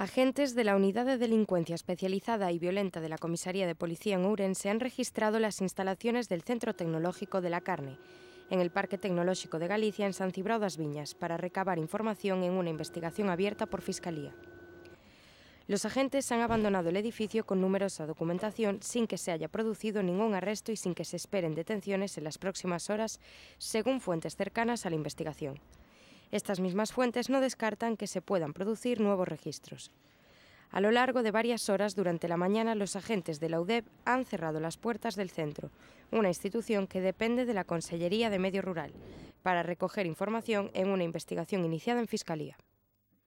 Agentes de la Unidad de Delincuencia Especializada y Violenta de la Comisaría de Policía en Ourense han registrado las instalaciones del Centro Tecnológico de la Carne, en el Parque Tecnológico de Galicia, en San Cibrao Viñas, para recabar información en una investigación abierta por Fiscalía. Los agentes han abandonado el edificio con numerosa documentación sin que se haya producido ningún arresto y sin que se esperen detenciones en las próximas horas, según fuentes cercanas a la investigación. Estas mismas fuentes no descartan que se puedan producir nuevos registros. A lo largo de varias horas durante la mañana, los agentes de la UDEP han cerrado las puertas del centro, una institución que depende de la Consellería de Medio Rural, para recoger información en una investigación iniciada en Fiscalía.